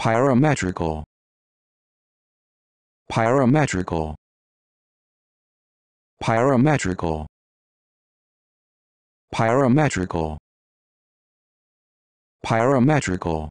Parametrical. Parametrical. Parametrical. Parametrical. Parametrical.